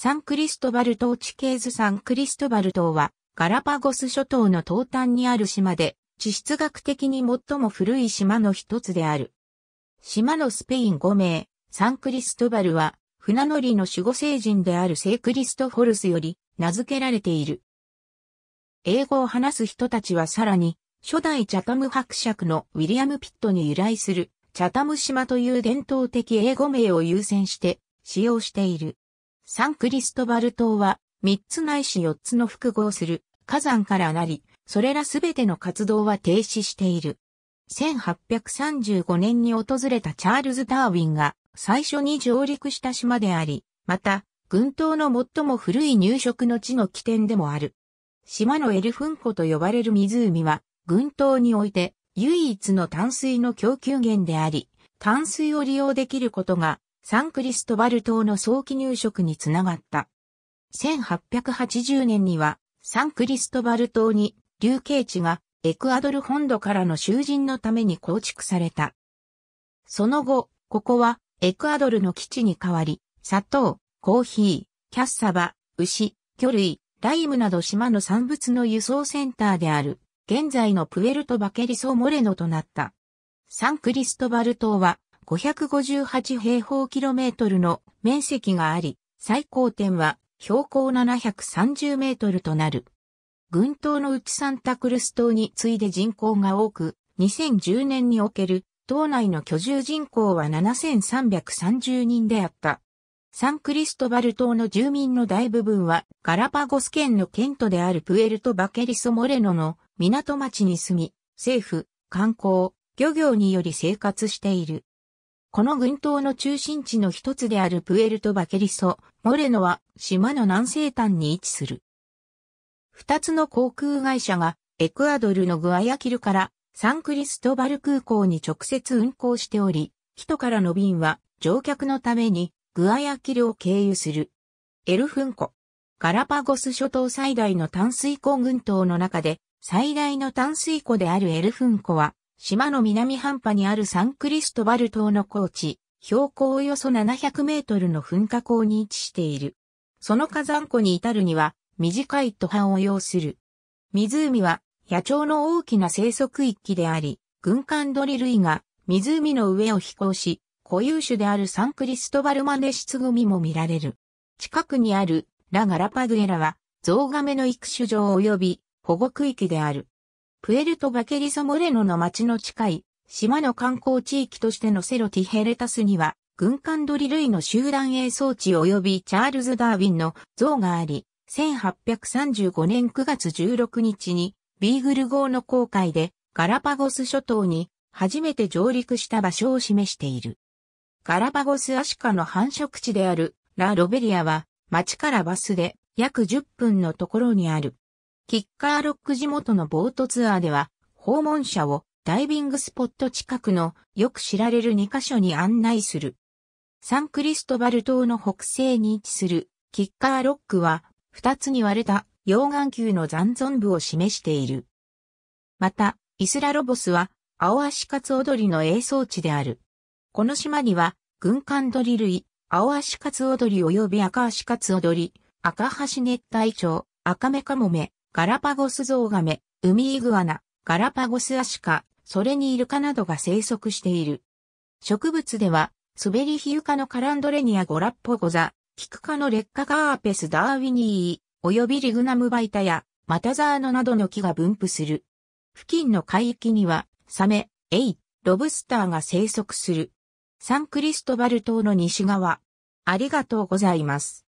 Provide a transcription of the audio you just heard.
サンクリストバル島地形図サンクリストバル島はガラパゴス諸島の東端にある島で地質学的に最も古い島の一つである。島のスペイン5名、サンクリストバルは船乗りの守護聖人である聖クリストフォルスより名付けられている。英語を話す人たちはさらに初代チャタム伯爵のウィリアム・ピットに由来するチャタム島という伝統的英語名を優先して使用している。サンクリストバル島は、3つないし4つの複合する火山からなり、それらすべての活動は停止している。1835年に訪れたチャールズ・ダーウィンが最初に上陸した島であり、また、群島の最も古い入植の地の起点でもある。島のエルフン湖と呼ばれる湖は、群島において唯一の淡水の供給源であり、淡水を利用できることがサンクリストバル島の早期入植につながった。1880年には、サンクリストバル島に、流刑地が、エクアドル本土からの囚人のために構築された。その後、ここは、エクアドルの基地に変わり、砂糖、コーヒー、キャッサバ、牛、魚類、ライムなど島の産物の輸送センターである、現在のプエルトバケリソモレノとなった。サンクリストバル島は、558平方キロメートルの面積があり、最高点は標高730メートルとなる。群島のうちサンタクルス島に次いで人口が多く、2010年における島内の居住人口は7330人であった。サンクリストバル島の住民の大部分はガラパゴス県の県都であるプエルトバケリソモレノの港町に住み、政府、観光、漁業により生活している。この群島の中心地の一つであるプエルトバケリソ、モレノは島の南西端に位置する。二つの航空会社がエクアドルのグアヤキルからサンクリストバル空港に直接運航しており、人からの便は乗客のためにグアヤキルを経由する。エルフンコ。ガラパゴス諸島最大の淡水湖群島の中で最大の淡水湖であるエルフン湖は島の南半端にあるサンクリストバル島の高地、標高およそ700メートルの噴火口に位置している。その火山湖に至るには短い途半を要する。湖は野鳥の大きな生息域であり、軍艦ドル類が湖の上を飛行し、固有種であるサンクリストバルマネシツミも見られる。近くにあるラガラパグエラはゾウガメの育種場及び保護区域である。プエルトバケリソモレノの町の近い島の観光地域としてのセロティヘレタスには軍艦ドル類の集団営装置及びチャールズ・ダーウィンの像があり、1835年9月16日にビーグル号の航海でガラパゴス諸島に初めて上陸した場所を示している。ガラパゴスアシカの繁殖地であるラ・ロベリアは町からバスで約10分のところにある。キッカーロック地元のボートツアーでは、訪問者をダイビングスポット近くのよく知られる2カ所に案内する。サンクリストバル島の北西に位置するキッカーロックは2つに割れた溶岩球の残存部を示している。また、イスラロボスはアオアシカツ踊りの映像地である。この島には軍艦鳥類、アオアシカツ踊り及び赤足カツ踊り、赤橋熱帯鳥、赤目カモメ、ガラパゴスゾウガメ、ウミイグアナ、ガラパゴスアシカ、それにイルカなどが生息している。植物では、スベリヒユカのカランドレニアゴラッポゴザ、キクカの劣化ガーペスダーウィニー、及びリグナムバイタやマタザーノなどの木が分布する。付近の海域には、サメ、エイ、ロブスターが生息する。サンクリストバル島の西側。ありがとうございます。